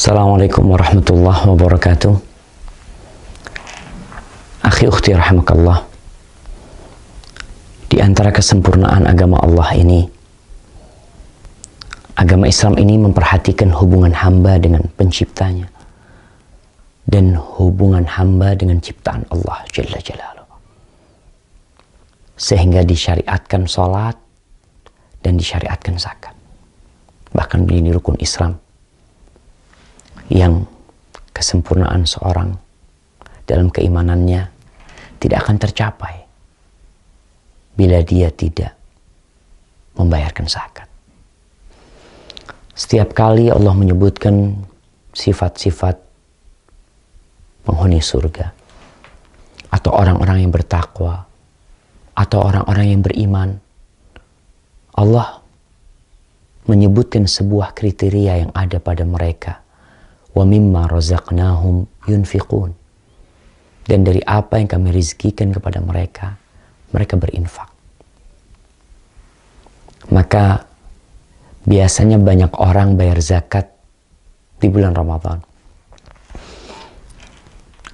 Assalamualaikum warahmatullahi wabarakatuh. Akhi ukhti rahimakallah. Di antara kesempurnaan agama Allah ini, agama Islam ini memperhatikan hubungan hamba dengan penciptanya dan hubungan hamba dengan ciptaan Allah Jalla Jalaluhu. Sehingga disyariatkan sholat dan disyariatkan zakat. Bahkan ini rukun Islam yang kesempurnaan seorang dalam keimanannya tidak akan tercapai bila dia tidak membayarkan zakat. Setiap kali Allah menyebutkan sifat-sifat penghuni surga atau orang-orang yang bertakwa atau orang-orang yang beriman, Allah menyebutkan sebuah kriteria yang ada pada mereka wa mimma razaqnahum yunfiqun. Dan dari apa yang kami rizkikan kepada mereka, mereka berinfak. Maka biasanya banyak orang bayar zakat di bulan Ramadan.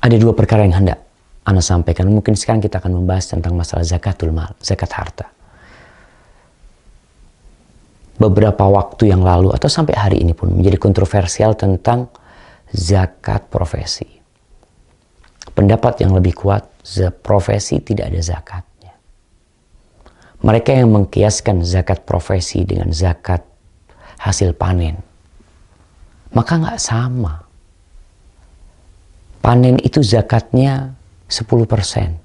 Ada dua perkara yang hendak Anda sampaikan. Mungkin sekarang kita akan membahas tentang masalah zakatul mal, zakat harta. Beberapa waktu yang lalu atau sampai hari ini pun menjadi kontroversial tentang zakat profesi. Pendapat yang lebih kuat, profesi tidak ada zakatnya. Mereka yang mengkiaskan zakat profesi dengan zakat hasil panen, maka nggak sama. Panen itu zakatnya 10%.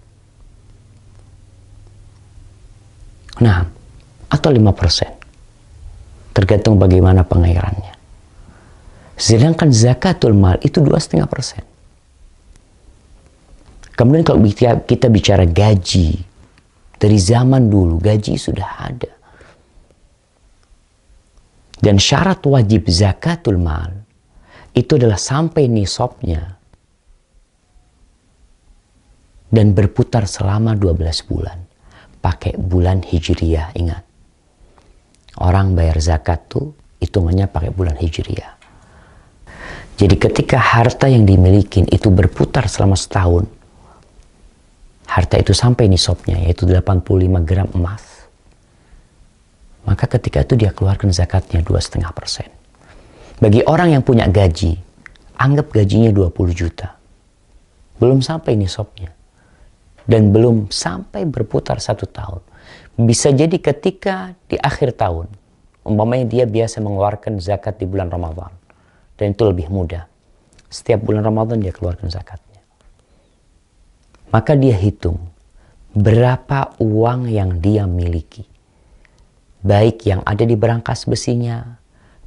Nah, atau 5%. Tergantung bagaimana pengairannya. Sedangkan zakatul mal itu 2,5 persen. Kemudian kalau kita, bicara gaji, dari zaman dulu gaji sudah ada. Dan syarat wajib zakatul mal itu adalah sampai nisabnya dan berputar selama 12 bulan. Pakai bulan Hijriah, ingat. Orang bayar zakat tuh hitungannya pakai bulan Hijriah. Jadi ketika harta yang dimiliki itu berputar selama setahun, harta itu sampai nisabnya yaitu 85 gram emas. Maka ketika itu dia keluarkan zakatnya 2,5 persen. Bagi orang yang punya gaji, anggap gajinya 20 juta. Belum sampai nisabnya. Dan belum sampai berputar satu tahun. Bisa jadi ketika di akhir tahun, umpamanya dia biasa mengeluarkan zakat di bulan Ramadan dan itu lebih mudah. Setiap bulan Ramadan dia keluarkan zakatnya. Maka dia hitung berapa uang yang dia miliki. Baik yang ada di berangkas besinya,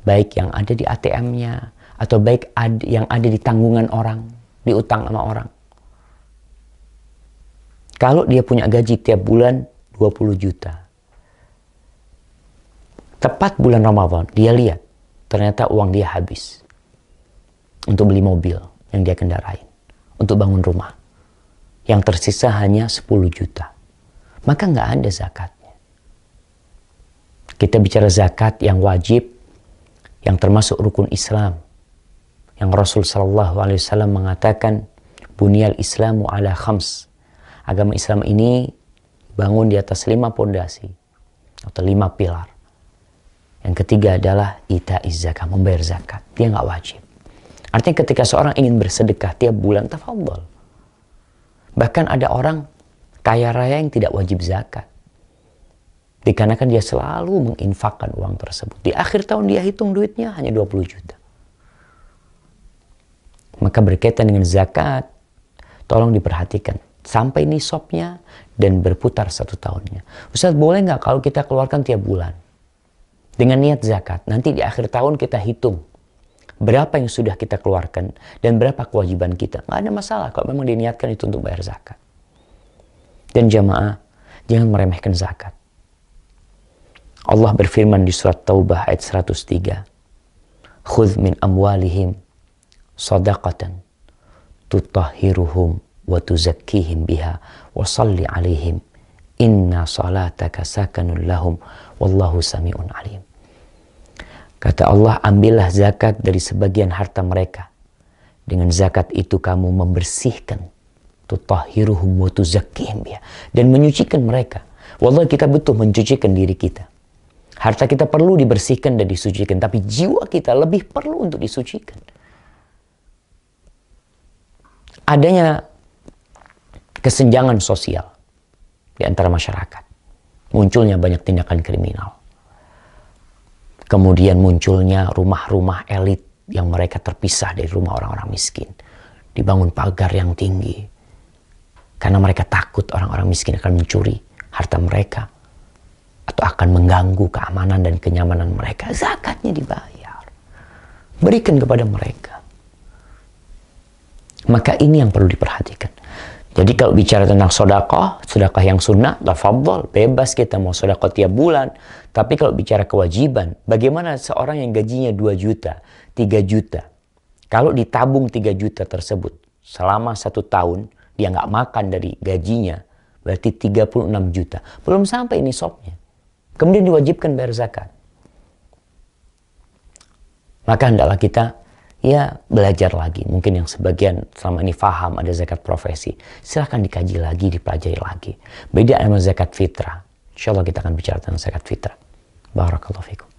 baik yang ada di ATM-nya, atau baik ad yang ada di tanggungan orang, di utang sama orang. Kalau dia punya gaji tiap bulan 20 juta. Tepat bulan Ramadan, dia lihat ternyata uang dia habis untuk beli mobil yang dia kendarain, untuk bangun rumah. Yang tersisa hanya 10 juta. Maka nggak ada zakatnya. Kita bicara zakat yang wajib, yang termasuk rukun Islam. Yang Rasul Shallallahu Alaihi Wasallam mengatakan, Bunyal Islamu ala khams. Agama Islam ini bangun di atas lima pondasi atau lima pilar. Yang ketiga adalah ita izakah, membayar zakat. Dia nggak wajib. Artinya ketika seorang ingin bersedekah tiap bulan, tafadhol. Bahkan ada orang kaya raya yang tidak wajib zakat. Dikarenakan dia selalu menginfakkan uang tersebut. Di akhir tahun dia hitung duitnya hanya 20 juta. Maka berkaitan dengan zakat, tolong diperhatikan. Sampai nisopnya dan berputar satu tahunnya. Ustaz boleh nggak kalau kita keluarkan tiap bulan? Dengan niat zakat, nanti di akhir tahun kita hitung berapa yang sudah kita keluarkan dan berapa kewajiban kita. Nggak ada masalah kalau memang diniatkan itu untuk bayar zakat. Dan jamaah, jangan meremehkan zakat. Allah berfirman di surat Taubah ayat 103. Khud min amwalihim sadaqatan tutahhiruhum wa tuzakkihim biha wa salli alaihim inna salataka sakanun lahum wallahu sami'un alim. Kata Allah, ambillah zakat dari sebagian harta mereka. Dengan zakat itu kamu membersihkan tutahhiruhum wa tuzakkihim ya dan menyucikan mereka. Wallahi kita butuh mencucikan diri kita. Harta kita perlu dibersihkan dan disucikan, tapi jiwa kita lebih perlu untuk disucikan. Adanya kesenjangan sosial di antara masyarakat. Munculnya banyak tindakan kriminal. Kemudian munculnya rumah-rumah elit yang mereka terpisah dari rumah orang-orang miskin. Dibangun pagar yang tinggi. Karena mereka takut orang-orang miskin akan mencuri harta mereka. Atau akan mengganggu keamanan dan kenyamanan mereka. Zakatnya dibayar. Berikan kepada mereka. Maka ini yang perlu diperhatikan. Jadi kalau bicara tentang sodakoh, sodakoh yang sunnah, tafadhol, bebas kita mau sodakoh tiap bulan. Tapi kalau bicara kewajiban, bagaimana seorang yang gajinya 2 juta, 3 juta, kalau ditabung 3 juta tersebut selama satu tahun, dia nggak makan dari gajinya, berarti 36 juta. Belum sampai ini sopnya. Kemudian diwajibkan bayar zakat. Maka hendaklah kita ya belajar lagi. Mungkin yang sebagian selama ini paham ada zakat profesi. Silahkan dikaji lagi, dipelajari lagi. Beda sama zakat fitrah. Insya Allah kita akan bicara tentang zakat fitrah. Barakallahu fikum.